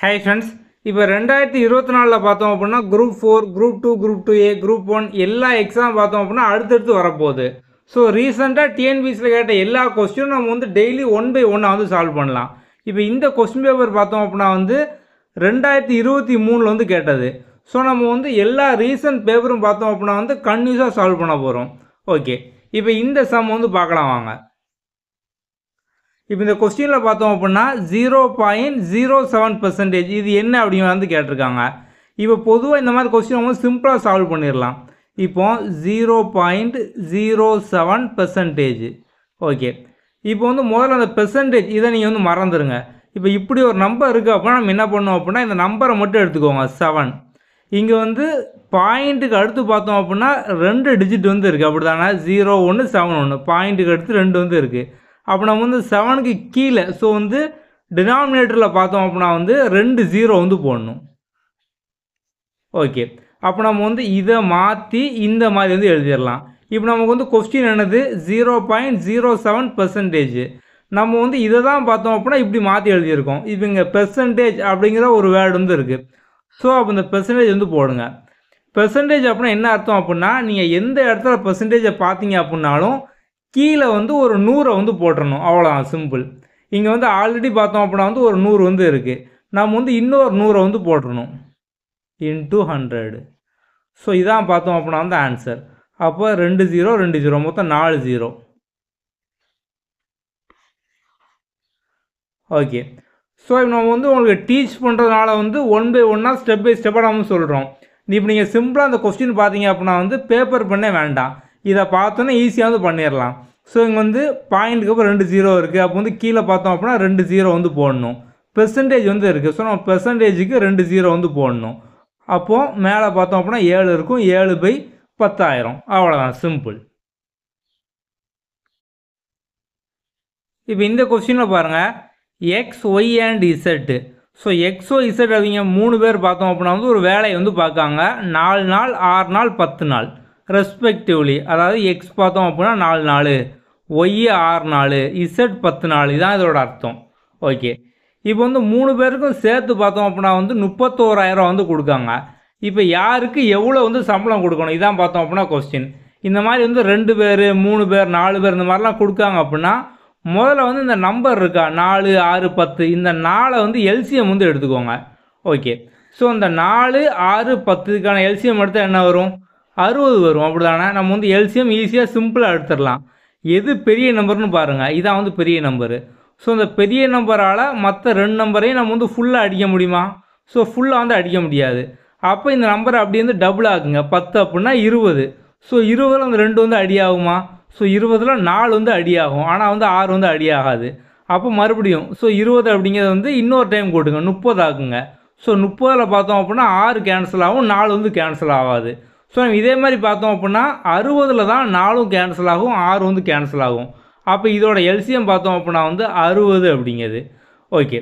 hi friends இப்போ ரெண்டாயிரத்தி இருபத்தி நாலில் பார்த்தோம் அப்படின்னா group four group two group two A group one எல்லா எக்ஸாம் பார்த்தோம் அப்படின்னா அடுத்தடுத்து வரப்போகுது ஸோ ரீசெண்டாக டிஎன்பிசியில் கேட்ட எல்லா கொஸ்டினும் நம்ம வந்து டெய்லி ஒன் பை ஒன்னாக வந்து சால்வ் பண்ணலாம் இப்போ இந்த கொஸ்டின் பேப்பர் பார்த்தோம் அப்படின்னா வந்து ரெண்டாயிரத்தி இருபத்தி மூணில் வந்து கேட்டது ஸோ நம்ம வந்து எல்லா ரீசன்ட் பேப்பரும் பார்த்தோம் அப்படின்னா வந்து கன்யூஸாக சால்வ் பண்ண போகிறோம் ஓகே இப்போ இந்த சம் வந்து பார்க்கலாம் வாங்க இப்போ இந்த கொஸ்டினில் பார்த்தோம் அப்படின்னா zero point zero seven percentage இது என்ன அப்படின்னு வந்து கேட்டிருக்காங்க இப்போ பொதுவாக இந்த மாதிரி கொஸ்டின் வந்து சிம்பிளாக சால்வ் பண்ணிடலாம் இப்போ zero point zero seven percentage okay இப்போ வந்து முதல்ல அந்த பெர்சன்டேஜ் இதை நீங்கள் வந்து மறந்துடுங்க இப்போ இப்படி ஒரு நம்பர் இருக்குது அப்படின்னா நம்ம என்ன பண்ணோம் அப்படின்னா இந்த நம்பரை மட்டும் எடுத்துக்கோங்க செவன் இங்கே வந்து பாயிண்ட்டுக்கு அடுத்து பார்த்தோம் அப்படின்னா ரெண்டு டிஜிட் வந்து இருக்குது அப்படி தானே ஜீரோ ஒன்று செவன் ஒன்று பாயிண்ட்டுக்கு அடுத்து ரெண்டு வந்து இருக்குது அப்போ நம்ம வந்து செவனுக்கு கீழே ஸோ வந்து டினாமினேட்டரில் பார்த்தோம் அப்படின்னா வந்து ரெண்டு ஜீரோ வந்து போடணும் ஓகே அப்போ நம்ம வந்து இதை மாற்றி இந்த மாதிரி வந்து எழுதிடலாம் இப்போ நமக்கு வந்து கொஸ்டின் என்னது zero point zero seven percentage நம்ம வந்து இதை தான் பார்த்தோம் அப்படின்னா இப்படி மாற்றி எழுதியிருக்கோம் இப்போ இங்கே பெர்சன்டேஜ் அப்படிங்கிற ஒரு வேர்டு வந்து இருக்குது ஸோ அப்போ இந்த பெர்சன்டேஜ் வந்து போடுங்க பெர்சன்டேஜ் அப்படின்னா என்ன அர்த்தம் அப்படின்னா நீங்கள் எந்த இடத்துல பெர்சன்டேஜை பார்த்தீங்க அப்படின்னாலும் கீழே வந்து ஒரு நூறை வந்து போட்டுடணும் அவ்வளோதான் சிம்பிள் இங்கே வந்து ஆல்ரெடி பார்த்தோம் அப்படின்னா வந்து ஒரு நூறு வந்து இருக்குது நம்ம வந்து இன்னொரு நூறை வந்து போட்டுடணும் இன்டூ ஹண்ட்ரடு ஸோ இதான் பார்த்தோம் அப்படின்னா வந்து ஆன்சர் அப்போ ரெண்டு ஜீரோ ரெண்டு ஜீரோ மொத்தம் நாலு ஜீரோ ஓகே ஸோ நம்ம வந்து உங்களுக்கு டீச் பண்ணுறதுனால வந்து ஒன் பை ஒன்னாக ஸ்டெப் பை ஸ்டெப்பாக நம்ம சொல்கிறோம் இப்போ நீங்கள் சிம்பிளாக அந்த கொஸ்டின் பார்த்தீங்க அப்படின்னா வந்து பேப்பர் பண்ணே வேண்டாம் இதை பார்த்தோன்னா ஈஸியாக வந்து பண்ணிடலாம் ஸோ இங்கே வந்து பாயிண்ட்டுக்கு அப்புறம் ரெண்டு ஜீரோ இருக்குது அப்போ வந்து கீழே பார்த்தோம் அப்படின்னா ரெண்டு ஜீரோ வந்து போடணும் பெர்சன்டேஜ் வந்து இருக்குது ஸோ நம்ம பெர்சன்டேஜுக்கு ரெண்டு ஜீரோ வந்து போடணும் அப்போது மேலே பார்த்தோம் அப்படின்னா ஏழு இருக்கும் ஏழு பை பத்தாயிரம் அவ்வளோதான் சிம்பிள் இப்போ இந்த கொஸ்டினில் பாருங்கள் X Y and Z so எக்ஸோ இசட் அப்படிங்க மூணு பேர் பார்த்தோம் அப்படின்னா வந்து ஒரு வேலையை வந்து பார்க்காங்க நாலு நாள் ஆறு நாள் பத்து நாள் ரெஸ்பெக்டிவ்லி அதாவது எக்ஸ் பார்த்தோம் அப்படின்னா நாலு நாலு ஒய் ஆறு நாலு இசட் பத்து நாலு இதான் இதோட அர்த்தம் ஓகே இப்போ வந்து மூணு பேருக்கும் சேர்த்து பார்த்தோம் அப்படின்னா வந்து முப்பத்தோராயிரம் வந்து கொடுக்காங்க இப்போ யாருக்கு எவ்வளோ வந்து சம்பளம் கொடுக்கணும் இதான் பார்த்தோம் அப்படின்னா கொஸ்டின் இந்த மாதிரி வந்து ரெண்டு பேர் மூணு பேர் நாலு பேர் இந்த மாதிரிலாம் கொடுக்காங்க அப்படின்னா முதல்ல வந்து இந்த நம்பர் இருக்கா நாலு ஆறு பத்து இந்த நாளை வந்து எல்சிஎம் வந்து எடுத்துக்கோங்க ஓகே ஸோ இந்த நாலு ஆறு பத்துக்கான எல்சிஎம் எடுத்தால் என்ன வரும் அறுபது வரும் அப்படிதானே நம்ம வந்து எல்சிஎம் ஈஸியாக சிம்பிளாக எடுத்துடலாம் எது பெரிய நம்பர்னு பாருங்கள் இதான் வந்து பெரிய நம்பரு ஸோ அந்த பெரிய நம்பரால் மற்ற ரெண்டு நம்பரையும் நம்ம வந்து ஃபுல்லாக அடிக்க முடியுமா ஸோ ஃபுல்லாக வந்து அடிக்க முடியாது அப்போ இந்த நம்பரை அப்படி வந்து டபுள் ஆகுங்க பத்து அப்படின்னா இருபது ஸோ இருபதில் அந்த ரெண்டு வந்து அடி ஆகுமா ஸோ இருபதில் நாலு வந்து அடி ஆகும் ஆனால் வந்து ஆறு வந்து அடி ஆகாது அப்போ மறுபடியும் ஸோ இருபது அப்படிங்கிறது வந்து இன்னொரு டைம் போட்டுங்க முப்பது ஆகுங்க ஸோ முப்பதில் பார்த்தோம் அப்படின்னா ஆறு கேன்சல் ஆகும் நாலு வந்து கேன்சல் ஆகாது ஸோ நம்ம இதே மாதிரி பார்த்தோம் அப்படின்னா அறுபதில் தான் நாலும் கேன்சல் ஆகும் ஆறு வந்து கேன்சல் ஆகும் அப்போ இதோட எல்சிஎம் பார்த்தோம் அப்படின்னா வந்து அறுபது அப்படிங்கிறது ஓகே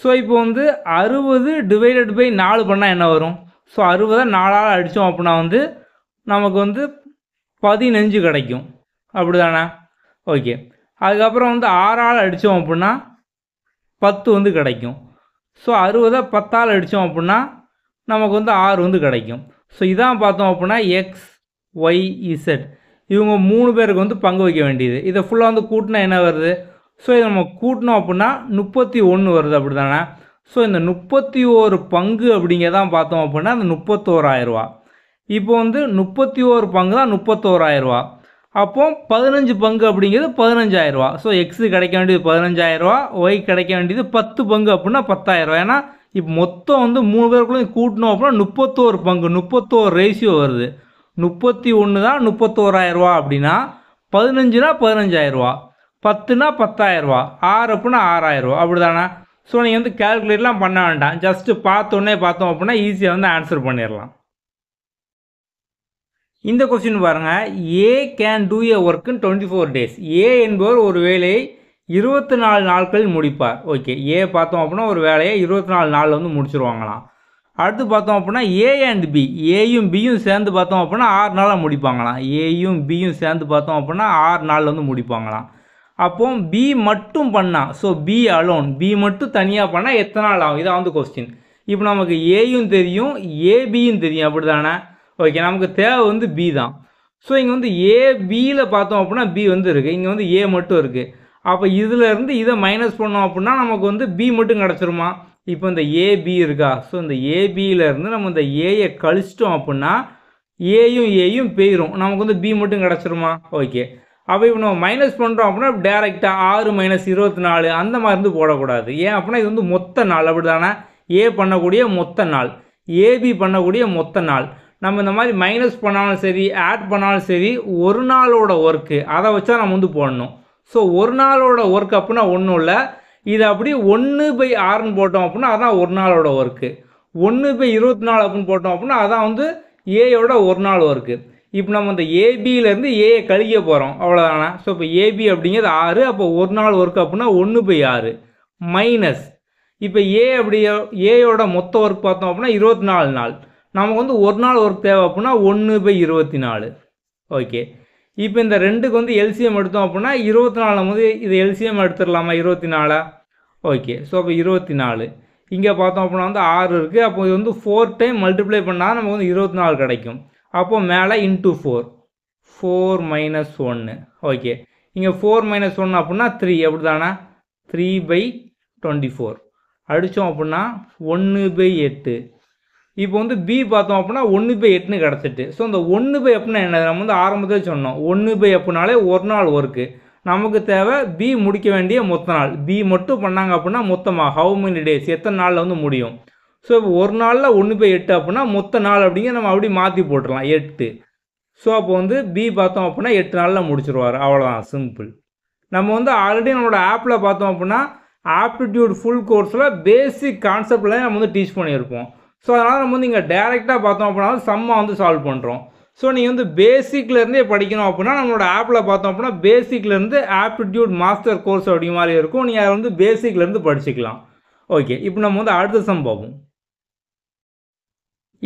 ஸோ இப்போ வந்து அறுபது டிவைடட் பை நாலு பண்ணால் என்ன வரும் ஸோ அறுபதை நாலால் அடித்தோம் அப்படின்னா வந்து நமக்கு வந்து பதினஞ்சு கிடைக்கும் அப்படி தானே ஓகே அதுக்கப்புறம் வந்து ஆறால் அடித்தோம் அப்படின்னா பத்து வந்து கிடைக்கும் ஸோ அறுபதை பத்தால் அடித்தோம் அப்படின்னா நமக்கு வந்து ஆறு வந்து கிடைக்கும் ஸோ இதான் பார்த்தோம் அப்படின்னா எக்ஸ் ஒய் இசட் இவங்க மூணு பேருக்கு வந்து பங்கு வைக்க வேண்டியது இதை ஃபுல்லாக வந்து கூட்டினா என்ன வருது ஸோ இதை நம்ம கூட்டினோம் அப்படின்னா முப்பத்தி ஒன்று வருது அப்படி தானே ஸோ இந்த முப்பத்தி ஓரு பங்கு தான் பார்த்தோம் அப்படின்னா அந்த முப்பத்தோராயிரரூவா இப்போ வந்து முப்பத்தி ஓரு பங்கு தான் முப்பத்தோராயிரரூவா அப்போ பதினஞ்சு பங்கு அப்படிங்கிறது பதினஞ்சாயிரரூவா ஸோ எக்ஸு கிடைக்க வேண்டியது பதினஞ்சாயிரரூவா ஒய் கிடைக்க வேண்டியது பத்து பங்கு அப்படின்னா பத்தாயிரரூவா ஏன்னா இப்போ மொத்தம் வந்து மூணு பேருக்குள்ளே கூட்டினோம் அப்படின்னா முப்பத்தோரு பங்கு முப்பத்தோரு ரேஷியோ வருது முப்பத்தி ஒன்று தான் முப்பத்தோராயிரரூவா அப்படின்னா பதினஞ்சுனா பதினஞ்சாயிரரூவா பத்துனா பத்தாயிரரூவா ஆறு அப்படின்னா ஆறாயிரரூவா அப்படி தானே ஸோ நீங்கள் வந்து கேல்குலேட்லாம் பண்ண வேண்டாம் ஜஸ்ட்டு பார்த்தோன்னே பார்த்தோம் அப்படின்னா ஈஸியாக வந்து ஆன்சர் பண்ணிடலாம் இந்த கொஸ்டின் பாருங்கள் ஏ கேன் டூ ஏ ஒர்க்குன்னு டுவெண்ட்டி ஃபோர் டேஸ் ஏ என்பவர் ஒரு வேலையை இருபத்தி நாலு நாட்கள் முடிப்பார் ஓகே ஏ பார்த்தோம் அப்படின்னா ஒரு வேலையை இருபத்தி நாலு நாளில் வந்து முடிச்சுருவாங்களாம் அடுத்து பார்த்தோம் அப்படின்னா ஏ அண்ட் பி ஏயும் பியும் சேர்ந்து பார்த்தோம் அப்படின்னா ஆறு நாளாக முடிப்பாங்களாம் ஏயும் பியும் சேர்ந்து பார்த்தோம் அப்படின்னா ஆறு நாளில் வந்து முடிப்பாங்களாம் அப்போ பி மட்டும் பண்ணால் ஸோ பி அலோன் பி மட்டும் தனியாக பண்ணால் எத்தனை நாள் ஆகும் இதான் வந்து கொஸ்டின் இப்போ நமக்கு ஏயும் தெரியும் ஏபியும் தெரியும் அப்படி தானே ஓகே நமக்கு தேவை வந்து பி தான் ஸோ இங்கே வந்து ஏபியில் பார்த்தோம் அப்படின்னா பி வந்து இருக்குது இங்கே வந்து ஏ மட்டும் இருக்குது அப்போ இதிலேருந்து இதை மைனஸ் பண்ணோம் அப்படின்னா நமக்கு வந்து பி மட்டும் கிடச்சிருமா இப்போ இந்த ஏபி இருக்கா ஸோ இந்த ஏபியிலேருந்து நம்ம இந்த ஏயை கழிச்சிட்டோம் அப்படின்னா ஏயும் ஏயும் போயிடும் நமக்கு வந்து பி மட்டும் கிடச்சிருமா ஓகே அப்போ இப்போ நம்ம மைனஸ் பண்ணுறோம் அப்படின்னா டேரெக்டாக ஆறு மைனஸ் இருபத்தி நாலு அந்த மாதிரி இருந்து போடக்கூடாது ஏன் அப்படின்னா இது வந்து மொத்த நாள் அப்படி தானே ஏ பண்ணக்கூடிய மொத்த நாள் ஏபி பண்ணக்கூடிய மொத்த நாள் நம்ம இந்த மாதிரி மைனஸ் பண்ணாலும் சரி ஆட் பண்ணாலும் சரி ஒரு நாளோட ஒர்க்கு அதை வச்சா நம்ம வந்து போடணும் ஸோ ஒரு நாளோட ஒர்க் அப்படின்னா ஒன்றும் இல்லை இதை அப்படி ஒன்று பை ஆறுன்னு போட்டோம் அப்படின்னா அதுதான் ஒரு நாளோட ஒர்க்கு ஒன்று பை இருபத்தி நாலு அப்படின்னு போட்டோம் அப்படின்னா அதான் வந்து ஏயோட ஒரு நாள் ஒர்க்கு இப்போ நம்ம இந்த ஏபியிலேருந்து ஏயை கழிக்க போகிறோம் அவ்வளோதானா ஸோ இப்போ ஏபி அப்படிங்கிறது ஆறு அப்போ ஒரு நாள் ஒர்க் அப்படின்னா ஒன்று பை ஆறு மைனஸ் இப்போ ஏ அப்படி ஏயோட மொத்த ஒர்க் பார்த்தோம் அப்படின்னா இருபத்தி நாலு நாள் நமக்கு வந்து ஒரு நாள் ஒர்க் தேவை அப்படின்னா ஒன்று பை இருபத்தி நாலு ஓகே இப்போ இந்த ரெண்டுக்கு வந்து எல்சிஎம் எடுத்தோம் அப்படின்னா இருபத்தி நாலில் வந்து இது எல்சிஎம் எடுத்துடலாமா இருபத்தி நாலாக ஓகே ஸோ அப்போ இருபத்தி நாலு இங்கே பார்த்தோம் அப்படின்னா வந்து ஆறு இருக்குது அப்போ இது வந்து ஃபோர் டைம் மல்டிப்ளை பண்ணால் நமக்கு வந்து இருபத்தி நாலு கிடைக்கும் அப்போது மேலே இன்ட்டு ஃபோர் ஃபோர் மைனஸ் ஒன்று ஓகே இங்கே ஃபோர் மைனஸ் ஒன்று அப்படின்னா த்ரீ எப்படி தானே த்ரீ பை டுவெண்ட்டி ஃபோர் அடித்தோம் அப்படின்னா ஒன்று பை எட்டு இப்போ வந்து பி பார்த்தோம் அப்படின்னா ஒன்று பை எட்டுன்னு கிடச்சிட்டு ஸோ இந்த ஒன்று பை எப்புனா என்னது நம்ம வந்து ஆரம்பத்தில் சொன்னோம் ஒன்று பை எப்புனாலே ஒரு நாள் ஒர்க்கு நமக்கு தேவை பி முடிக்க வேண்டிய மொத்த நாள் பி மட்டும் பண்ணாங்க அப்படின்னா மொத்தமாக ஹவு மெனி டேஸ் எத்தனை நாளில் வந்து முடியும் ஸோ இப்போ ஒரு நாளில் ஒன்று பை எட்டு அப்படின்னா மொத்த நாள் அப்படிங்கிற நம்ம அப்படி மாற்றி போட்டுடலாம் எட்டு ஸோ அப்போ வந்து பி பார்த்தோம் அப்படின்னா எட்டு நாளில் முடிச்சிருவார் அவ்வளோதான் சிம்பிள் நம்ம வந்து ஆல்ரெடி நம்மளோட ஆப்பில் பார்த்தோம் அப்படின்னா ஆப்டிடியூட் ஃபுல் கோர்ஸில் பேசிக் கான்செப்டில் நம்ம வந்து டீச் பண்ணியிருப்போம் ஸோ அதனால் நம்ம வந்து இங்கே டேரெக்டாக பார்த்தோம் அப்படின்னா சம்மா வந்து சால்வ் பண்ணுறோம் ஸோ நீங்கள் வந்து பேசிக்லேருந்தே படிக்கணும் அப்படின்னா நம்மளோட ஆப்பில் பார்த்தோம் அப்படின்னா பேசிக்லேருந்து ஆப்டிடியூட் மாஸ்டர் கோர்ஸ் அப்படிங்கிற மாதிரி இருக்கும் நீங்கள் அதை வந்து பேசிக்லேருந்து படிச்சுக்கலாம் ஓகே இப்போ நம்ம வந்து அடுத்த சம் பார்ப்போம்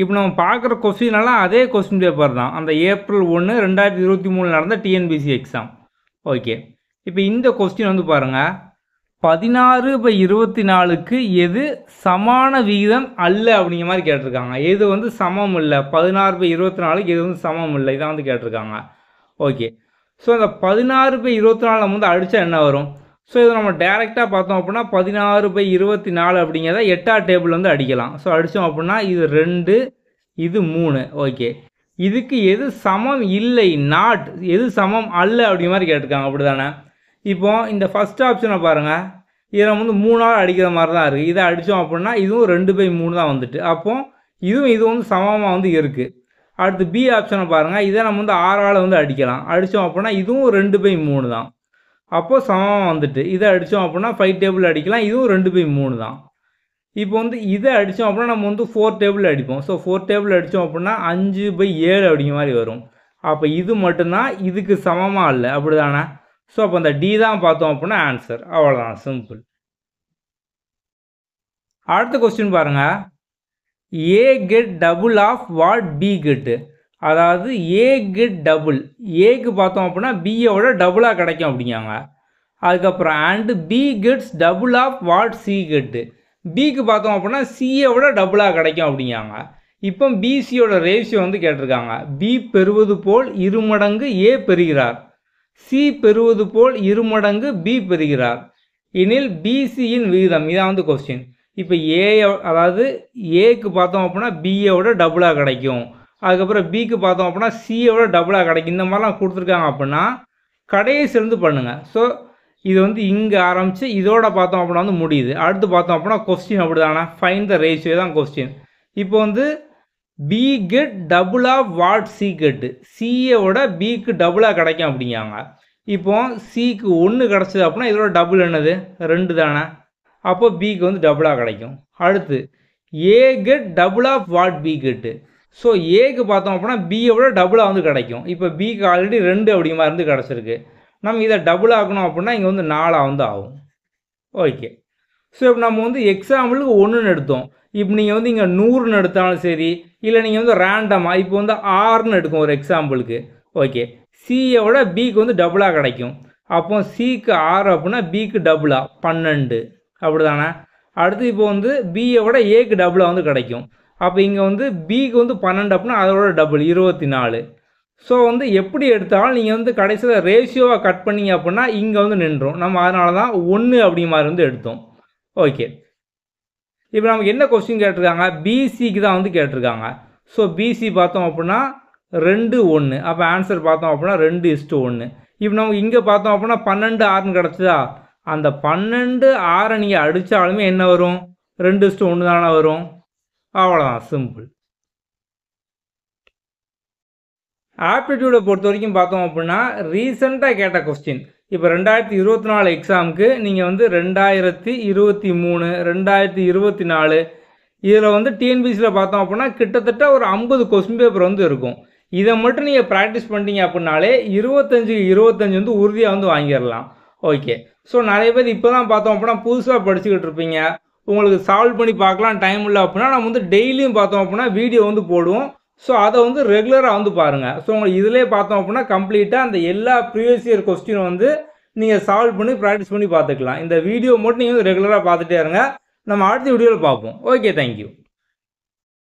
இப்போ நம்ம பார்க்குற கொஸ்டினெல்லாம் அதே கொஸ்டின் பேப்பர் தான் அந்த ஏப்ரல் ஒன்று ரெண்டாயிரத்தி இருபத்தி மூணு நடந்த டிஎன்பிசி எக்ஸாம் ஓகே இப்போ இந்த கொஸ்டின் வந்து பாருங்கள் பதினாறு பை இருபத்தி நாலுக்கு எது சமான விகிதம் அல்ல அப்படிங்கிற மாதிரி கேட்டிருக்காங்க எது வந்து சமம் இல்லை பதினாறு பை இருபத்தி நாலுக்கு எது வந்து சமம் இல்லை இதான் வந்து கேட்டிருக்காங்க ஓகே ஸோ இந்த பதினாறு பை இருபத்தி நாலு நம்ம வந்து அடித்தா என்ன வரும் ஸோ இதை நம்ம டேரெக்டாக பார்த்தோம் அப்படின்னா பதினாறு பை இருபத்தி நாலு அப்படிங்கிறத எட்டா டேபிள் வந்து அடிக்கலாம் ஸோ அடித்தோம் அப்படின்னா இது ரெண்டு இது மூணு ஓகே இதுக்கு எது சமம் இல்லை நாட் எது சமம் அல்ல அப்படிங்கிற மாதிரி கேட்டிருக்காங்க அப்படி தானே இப்போ இந்த ஃபஸ்ட் ஆப்ஷனை பாருங்கள் இதில் வந்து மூணு ஆள் அடிக்கிற மாதிரி தான் இருக்குது இதை அடித்தோம் அப்படின்னா இதுவும் ரெண்டு பை மூணு தான் வந்துட்டு அப்போது இதுவும் இது வந்து சமமாக வந்து இருக்குது அடுத்து பி ஆப்ஷனை பாருங்கள் இதை நம்ம வந்து ஆறு ஆள் வந்து அடிக்கலாம் அடித்தோம் அப்படின்னா இதுவும் ரெண்டு பை மூணு தான் அப்போது சமமாக வந்துட்டு இதை அடித்தோம் அப்படின்னா ஃபைவ் டேபிள் அடிக்கலாம் இதுவும் ரெண்டு பை மூணு தான் இப்போ வந்து இதை அடித்தோம் அப்படின்னா நம்ம வந்து ஃபோர் டேபிள் அடிப்போம் ஸோ ஃபோர் டேபிள் அடித்தோம் அப்படின்னா அஞ்சு பை ஏழு அப்படிங்கிற மாதிரி வரும் அப்போ இது மட்டும்தான் இதுக்கு சமமாக இல்லை அப்படி தானே ஸோ அப்போ அந்த டி தான் பார்த்தோம் அப்படின்னா ஆன்சர் அவ்வளோதான் சிம்பிள் அடுத்த கொஸ்டின் பாருங்கள் A get double of what B get அதாவது ஏ கெட் டபுள் ஏக்கு பார்த்தோம் அப்படின்னா பியோட டபுளாக கிடைக்கும் அப்படிங்காங்க அதுக்கப்புறம் and B gets double of what C get பிக்கு பார்த்தோம் அப்படின்னா சியை விட டபுளாக கிடைக்கும் அப்படிங்காங்க இப்போ பிசியோட ரேஷியோ வந்து கேட்டிருக்காங்க பி பெறுவது போல் இருமடங்கு ஏ பெறுகிறார் சி பெறுவது போல் இருமடங்கு பி பெறுகிறார் எனில் பிசியின் விகிதம் இதான் வந்து கொஸ்டின் இப்போ ஏ அதாவது ஏக்கு பார்த்தோம் அப்படின்னா பிஏவோட டபுளாக கிடைக்கும் அதுக்கப்புறம் பிக்கு பார்த்தோம் அப்படின்னா சியோட டபுளாக கிடைக்கும் இந்த மாதிரிலாம் கொடுத்துருக்காங்க அப்படின்னா கடைசிலேருந்து பண்ணுங்கள் ஸோ இது வந்து இங்கே ஆரம்பித்து இதோட பார்த்தோம் அப்படின்னா வந்து முடியுது அடுத்து பார்த்தோம் அப்படின்னா கொஸ்டின் அப்படி தானே ஃபைன் த ரேஷியோ தான் கொஸ்டின் இப்போ வந்து பி கெட் டபுளாக வாட் சி கெட்டு சிஏவோட பிக்கு டபுளாக கிடைக்கும் அப்படிங்காங்க இப்போ சிக்கு ஒன்று கிடச்சிது அப்படின்னா இதோட டபுள் என்னது ரெண்டு தானே அப்போ பிக்கு வந்து டபுளாக கிடைக்கும் அடுத்து A get double of what B get so ஏக்கு பார்த்தோம் அப்படின்னா பியை விட டபுளாக வந்து கிடைக்கும் இப்போ பிக்கு ஆல்ரெடி ரெண்டு அப்படிமா இருந்து கிடச்சிருக்கு நம்ம இதை டபுள் ஆக்கணும் அப்படின்னா இங்கே வந்து நாலாக வந்து ஆகும் ஓகே ஸோ இப்போ நம்ம வந்து எக்ஸாம்பிளுக்கு ஒன்றுன்னு எடுத்தோம் இப்போ நீங்கள் வந்து இங்கே நூறுன்னு எடுத்தாலும் சரி இல்லை நீங்கள் வந்து ரேண்டமாக இப்போ வந்து ஆர்னு எடுக்கும் ஒரு எக்ஸாம்பிளுக்கு ஓகே விட பிக்கு வந்து டபுளாக கிடைக்கும் அப்போ சிக்கு ஆறு அப்படின்னா பிக்கு டபுளாக பன்னெண்டு அப்படி தானே அடுத்து இப்போ வந்து பியை விட ஏக்கு டபுளாக வந்து கிடைக்கும் அப்போ இங்கே வந்து பிக்கு வந்து பன்னெண்டு அப்படின்னா அதோட டபுள் இருபத்தி நாலு ஸோ வந்து எப்படி எடுத்தாலும் நீங்கள் வந்து கடைசியில் ரேஷியோவாக கட் பண்ணிங்க அப்படின்னா இங்கே வந்து நின்றோம் நம்ம அதனால தான் ஒன்று அப்படி மாதிரி வந்து எடுத்தோம் ஓகே இப்போ நமக்கு என்ன கொஸ்டின் கேட்டிருக்காங்க பிசிக்கு தான் வந்து கேட்டிருக்காங்க ஸோ பிசி பார்த்தோம் அப்படின்னா ரெண்டு ஒன்று அப்போ ஆன்சர் பார்த்தோம் அப்படின்னா ரெண்டு இஸ்ட்டு ஒன்று இப்போ நமக்கு இங்கே பார்த்தோம் அப்படின்னா பன்னெண்டு ஆறுன்னு கிடச்சிதா அந்த பன்னெண்டு ஆறை நீங்கள் அடித்தாலுமே என்ன வரும் ரெண்டு இஸ்ட்டு ஒன்று தானே வரும் அவ்வளோதான் சிம்பிள் ஆப்டிடியூடை பொறுத்த வரைக்கும் பார்த்தோம் அப்படின்னா ரீசெண்டாக கேட்ட கொஸ்டின் இப்போ ரெண்டாயிரத்தி இருபத்தி நாலு எக்ஸாமுக்கு நீங்கள் வந்து ரெண்டாயிரத்தி இருபத்தி மூணு ரெண்டாயிரத்தி இருபத்தி நாலு இதில் வந்து டிஎன்பிசியில் பார்த்தோம் அப்படின்னா கிட்டத்தட்ட ஒரு ஐம்பது கொஸ்டின் பேப்பர் வந்து இருக்கும் இதை மட்டும் நீங்கள் ப்ராக்டிஸ் பண்ணிட்டீங்க அப்படின்னாலே இருபத்தஞ்சு இருபத்தஞ்சு வந்து உறுதியாக வந்து வாங்கிடலாம் ஓகே ஸோ நிறைய பேர் இப்போ தான் பார்த்தோம் அப்படின்னா புதுசாக படிச்சுக்கிட்டு இருப்பீங்க உங்களுக்கு சால்வ் பண்ணி பார்க்கலாம் டைம் இல்லை அப்படின்னா நம்ம வந்து டெய்லியும் பார்த்தோம் அப்படின்னா வீடியோ வந்து போடுவோம் ஸோ அதை வந்து ரெகுலராக வந்து பாருங்கள் ஸோ உங்களுக்கு இதிலே பார்த்தோம் அப்படின்னா கம்ப்ளீட்டாக அந்த எல்லா ப்ரீவியஸ் இயர் கொஸ்டினும் வந்து நீங்கள் சால்வ் பண்ணி ப்ராக்டிஸ் பண்ணி பார்த்துக்கலாம் இந்த வீடியோ மட்டும் நீங்கள் வந்து ரெகுலராக பார்த்துட்டே இருங்க நம்ம அடுத்த வீடியோவில் பார்ப்போம் ஓகே தேங்க்யூ